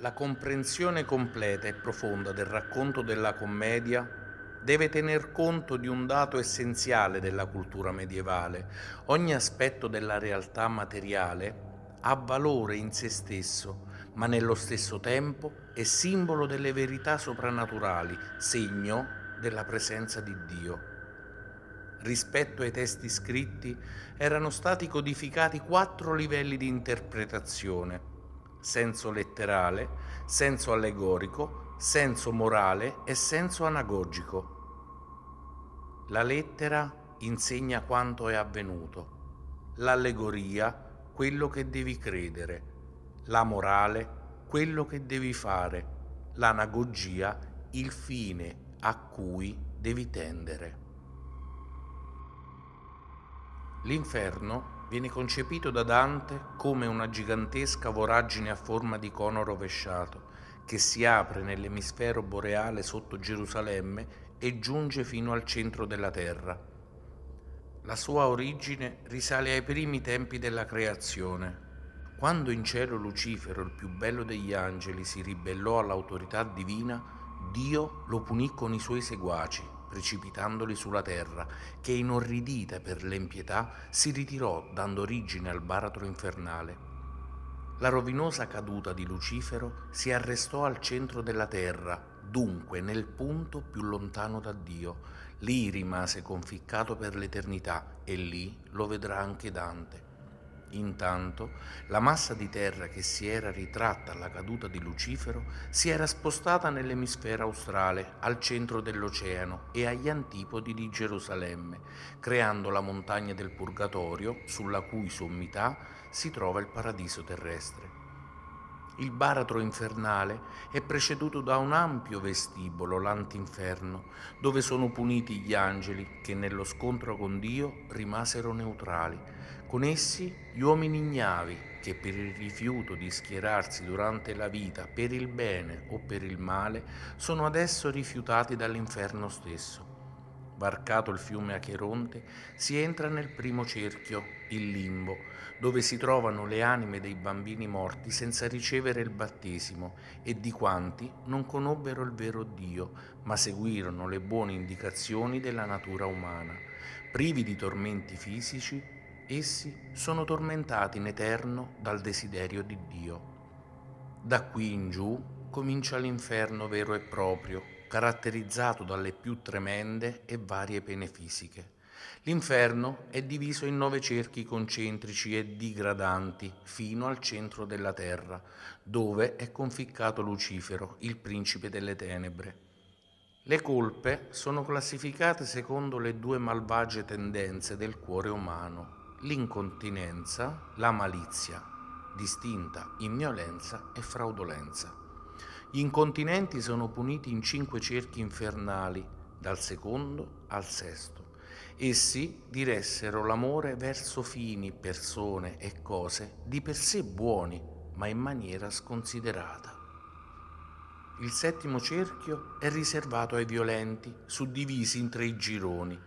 La comprensione completa e profonda del racconto della commedia deve tener conto di un dato essenziale della cultura medievale. Ogni aspetto della realtà materiale ha valore in se stesso, ma nello stesso tempo è simbolo delle verità soprannaturali, segno della presenza di Dio. Rispetto ai testi scritti erano stati codificati quattro livelli di interpretazione senso letterale, senso allegorico, senso morale e senso anagogico. La lettera insegna quanto è avvenuto, l'allegoria quello che devi credere, la morale quello che devi fare, l'anagogia il fine a cui devi tendere. L'inferno viene concepito da Dante come una gigantesca voragine a forma di cono rovesciato che si apre nell'emisfero boreale sotto Gerusalemme e giunge fino al centro della Terra. La sua origine risale ai primi tempi della creazione, quando in cielo Lucifero, il più bello degli angeli, si ribellò all'autorità divina, Dio lo punì con i suoi seguaci precipitandoli sulla terra, che inorridita per l'empietà si ritirò dando origine al baratro infernale. La rovinosa caduta di Lucifero si arrestò al centro della terra, dunque nel punto più lontano da Dio. Lì rimase conficcato per l'eternità e lì lo vedrà anche Dante. Intanto la massa di terra che si era ritratta alla caduta di Lucifero si era spostata nell'emisfero australe, al centro dell'oceano e agli antipodi di Gerusalemme, creando la montagna del Purgatorio sulla cui sommità si trova il paradiso terrestre il baratro infernale è preceduto da un ampio vestibolo, l'antinferno, dove sono puniti gli angeli che nello scontro con Dio rimasero neutrali, con essi gli uomini ignavi che per il rifiuto di schierarsi durante la vita per il bene o per il male sono adesso rifiutati dall'inferno stesso varcato il fiume Acheronte, si entra nel primo cerchio, il limbo, dove si trovano le anime dei bambini morti senza ricevere il battesimo e di quanti non conobbero il vero Dio, ma seguirono le buone indicazioni della natura umana. Privi di tormenti fisici, essi sono tormentati in eterno dal desiderio di Dio. Da qui in giù comincia l'inferno vero e proprio, caratterizzato dalle più tremende e varie pene fisiche. L'inferno è diviso in nove cerchi concentrici e digradanti fino al centro della terra, dove è conficcato Lucifero, il principe delle tenebre. Le colpe sono classificate secondo le due malvagie tendenze del cuore umano, l'incontinenza, la malizia, distinta in violenza e fraudolenza. Gli incontinenti sono puniti in cinque cerchi infernali, dal secondo al sesto. Essi diressero l'amore verso fini, persone e cose di per sé buoni, ma in maniera sconsiderata. Il settimo cerchio è riservato ai violenti, suddivisi in tre gironi,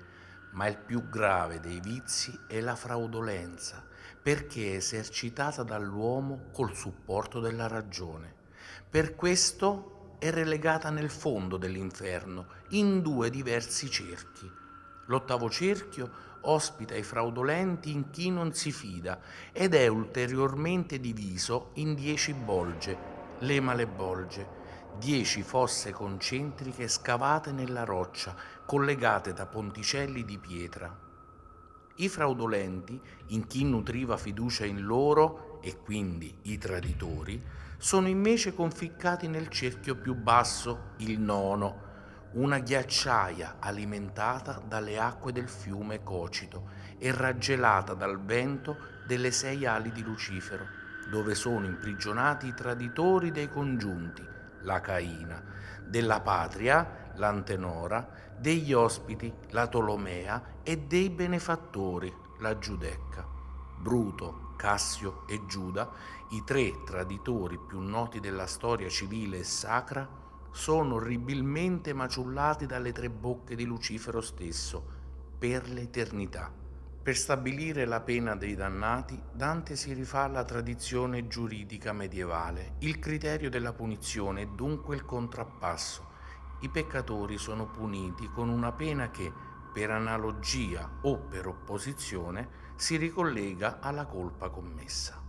ma il più grave dei vizi è la fraudolenza, perché è esercitata dall'uomo col supporto della ragione. Per questo è relegata nel fondo dell'inferno, in due diversi cerchi. L'ottavo cerchio ospita i fraudolenti in chi non si fida ed è ulteriormente diviso in dieci bolge, lema le bolge, dieci fosse concentriche scavate nella roccia, collegate da ponticelli di pietra. I fraudolenti, in chi nutriva fiducia in loro, e quindi i traditori, sono invece conficcati nel cerchio più basso, il nono, una ghiacciaia alimentata dalle acque del fiume Cocito e raggelata dal vento delle sei ali di Lucifero, dove sono imprigionati i traditori dei congiunti, la Caina, della patria, l'Antenora, degli ospiti, la Tolomea e dei benefattori, la Giudecca. Bruto, Cassio e Giuda, i tre traditori più noti della storia civile e sacra, sono orribilmente maciullati dalle tre bocche di Lucifero stesso per l'eternità. Per stabilire la pena dei dannati, Dante si rifà alla tradizione giuridica medievale. Il criterio della punizione è dunque il contrappasso. I peccatori sono puniti con una pena che, per analogia o per opposizione, si ricollega alla colpa commessa.